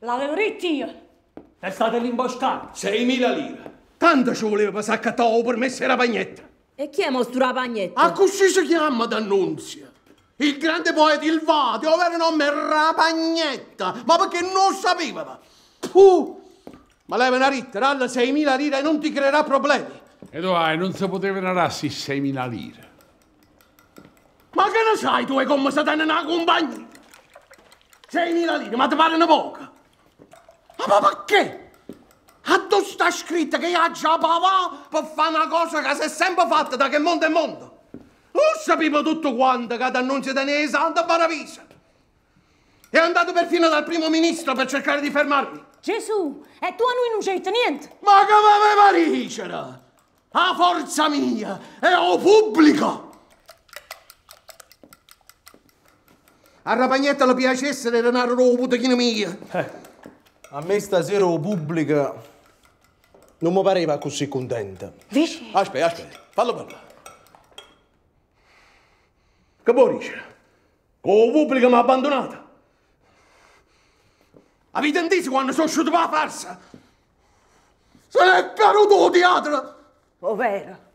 L'avevo detto io. È stata l'imboscata. 6.000 lire. Tanto ci voleva per saccattare per me la pagnetta. E chi è mostro la pagnetta? A così si chiama D'Annunzia. Il grande poeta, il Vati, ovvero nome era Pagnetta, ma perché non sapeva. Uh, ma lei una ritta, dalla 6.000 lire e non ti creerà problemi. E dove non si poteva narrarsi 6.000 lire. Ma che ne sai tu come sta dando una compagnia? 6.000 lire, ma ti pare una poca? Ma perché? A tu sta scritta che io già papà per fare una cosa che si è sempre fatta da che mondo è mondo. Non sapevo tutto quanto che d'annunzio tenere Santa Paravisa. È andato perfino dal primo ministro per cercare di fermarmi. Gesù, e tu a noi non c'è niente. Ma come aveva ricera? A forza mia, è ho pubblico. A Rapagnetta le piacesse le denaro robuto chino mia. Eh. A me stasera o pubblica non mi pareva così contenta. Dici? Aspetta, aspetta, fallo parlare. Che può dire? O pubblica mi ha abbandonato. Avete inteso quando sono uscito per la farsa? Se l'è caduto teatro! Ovvero? Oh,